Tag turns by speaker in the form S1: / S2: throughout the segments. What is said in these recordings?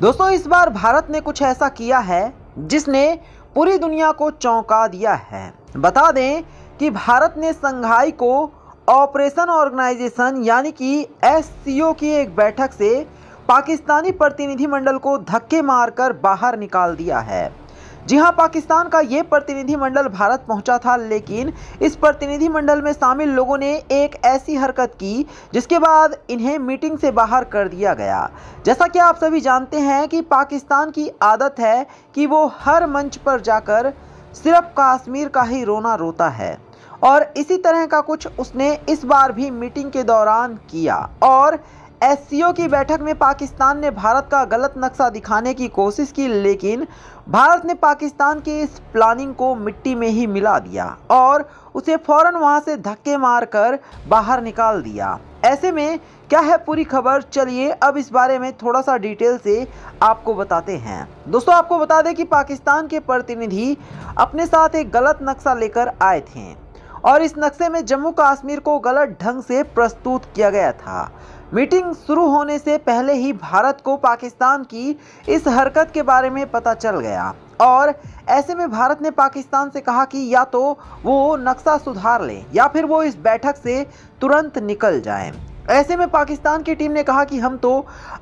S1: दोस्तों इस बार भारत ने कुछ ऐसा किया है जिसने पूरी दुनिया को चौंका दिया है बता दें कि भारत ने संघाई को ऑपरेशन ऑर्गेनाइजेशन यानी कि एस की एक बैठक से पाकिस्तानी प्रतिनिधिमंडल को धक्के मारकर बाहर निकाल दिया है जी हां पाकिस्तान का ये प्रतिनिधिमंडल भारत पहुंचा था लेकिन इस प्रतिनिधिमंडल में शामिल लोगों ने एक ऐसी हरकत की जिसके बाद इन्हें मीटिंग से बाहर कर दिया गया जैसा कि आप सभी जानते हैं कि पाकिस्तान की आदत है कि वो हर मंच पर जाकर सिर्फ कश्मीर का ही रोना रोता है और इसी तरह का कुछ उसने इस बार भी मीटिंग के दौरान किया और एस की बैठक में पाकिस्तान ने भारत का गलत नक्शा दिखाने की कोशिश की लेकिन भारत ने पाकिस्तान की इस प्लानिंग को मिट्टी में ही मिला दिया और उसे फौरन वहां से धक्के मारकर बाहर निकाल दिया ऐसे में क्या है पूरी खबर चलिए अब इस बारे में थोड़ा सा डिटेल से आपको बताते हैं दोस्तों आपको बता दें कि पाकिस्तान के प्रतिनिधि अपने साथ एक गलत नक्शा लेकर आए थे और इस नक्शे में जम्मू कश्मीर को गलत ढंग से प्रस्तुत किया गया था मीटिंग शुरू होने से पहले ही भारत को पाकिस्तान की इस हरकत के बारे में पता चल गया और ऐसे में भारत ने पाकिस्तान से कहा कि या तो वो नक्शा सुधार लें या फिर वो इस बैठक से तुरंत निकल जाएं। ऐसे में पाकिस्तान की टीम ने कहा कि हम तो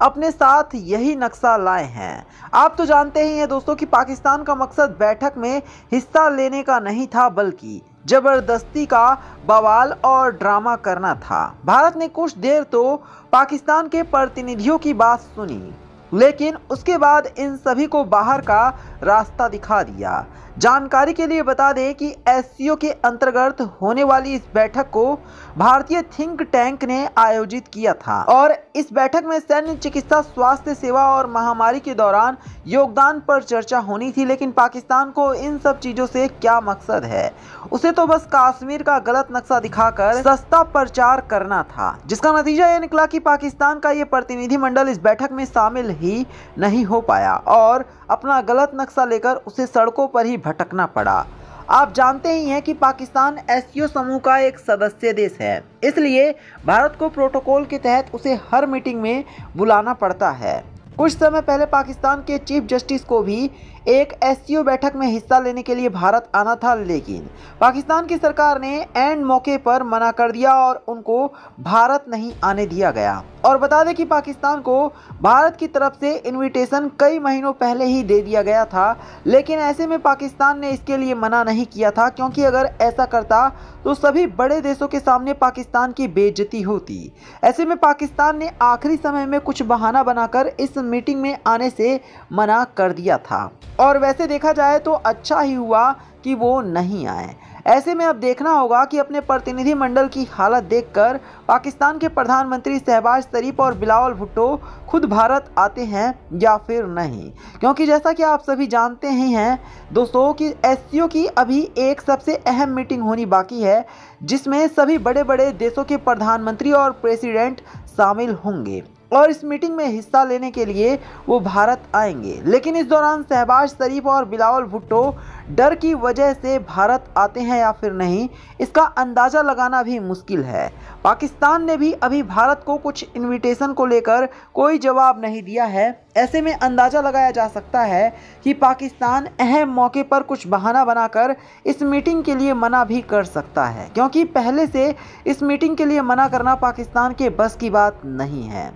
S1: अपने साथ यही नक्शा लाए हैं आप तो जानते ही हैं दोस्तों कि पाकिस्तान का मकसद बैठक में हिस्सा लेने का नहीं था बल्कि जबरदस्ती का बवाल और ड्रामा करना था भारत ने कुछ देर तो पाकिस्तान के प्रतिनिधियों की बात सुनी लेकिन उसके बाद इन सभी को बाहर का रास्ता दिखा दिया जानकारी के लिए बता दें कि एस के अंतर्गत होने वाली इस बैठक को भारतीय थिंक टैंक ने आयोजित किया था और इस बैठक में सैन्य चिकित्सा स्वास्थ्य सेवा और महामारी के दौरान योगदान पर चर्चा होनी थी लेकिन पाकिस्तान को इन सब चीजों से क्या मकसद है उसे तो बस काश्मीर का गलत नक्शा दिखाकर सस्ता प्रचार करना था जिसका नतीजा ये निकला की पाकिस्तान का ये प्रतिनिधिमंडल इस बैठक में शामिल ही नहीं हो पाया और अपना गलत नक्शा लेकर उसे सड़कों पर ही भटकना पड़ा आप जानते ही हैं कि पाकिस्तान एस समूह का एक सदस्य देश है इसलिए भारत को प्रोटोकॉल के तहत उसे हर मीटिंग में बुलाना पड़ता है कुछ समय पहले पाकिस्तान के चीफ जस्टिस को भी एक एस बैठक में हिस्सा लेने के लिए भारत आना था लेकिन पाकिस्तान की सरकार ने एंड मौके पर मना कर दिया और उनको भारत नहीं आने दिया गया और बता दें कि पाकिस्तान को भारत की तरफ से इनविटेशन कई महीनों पहले ही दे दिया गया था लेकिन ऐसे में पाकिस्तान ने इसके लिए मना नहीं किया था क्योंकि अगर ऐसा करता तो सभी बड़े देशों के सामने पाकिस्तान की बेइज्जती होती ऐसे में पाकिस्तान ने आखिरी समय में कुछ बहाना बनाकर इस मीटिंग में आने से मना कर दिया था और वैसे देखा जाए तो अच्छा ही हुआ कि वो नहीं आए ऐसे में अब देखना होगा कि अपने प्रतिनिधिमंडल की हालत देखकर पाकिस्तान के प्रधानमंत्री शहबाज शरीफ और बिलावल भुट्टो खुद भारत आते हैं या फिर नहीं क्योंकि जैसा कि आप सभी जानते ही हैं दोस्तों कि एस की अभी एक सबसे अहम मीटिंग होनी बाकी है जिसमें सभी बड़े बड़े देशों के प्रधानमंत्री और प्रेसिडेंट शामिल होंगे और इस मीटिंग में हिस्सा लेने के लिए वो भारत आएंगे लेकिन इस दौरान शहबाज शरीफ और बिलावल भुट्टो डर की वजह से भारत आते हैं या फिर नहीं इसका अंदाज़ा लगाना भी मुश्किल है पाकिस्तान ने भी अभी भारत को कुछ इनविटेशन को लेकर कोई जवाब नहीं दिया है ऐसे में अंदाज़ा लगाया जा सकता है कि पाकिस्तान अहम मौके पर कुछ बहाना बनाकर इस मीटिंग के लिए मना भी कर सकता है क्योंकि पहले से इस मीटिंग के लिए मना करना पाकिस्तान के बस की बात नहीं है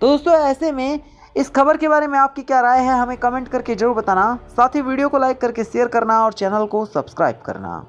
S1: तो दोस्तों ऐसे में इस खबर के बारे में आपकी क्या राय है हमें कमेंट करके जरूर बताना साथ ही वीडियो को लाइक करके शेयर करना और चैनल को सब्सक्राइब करना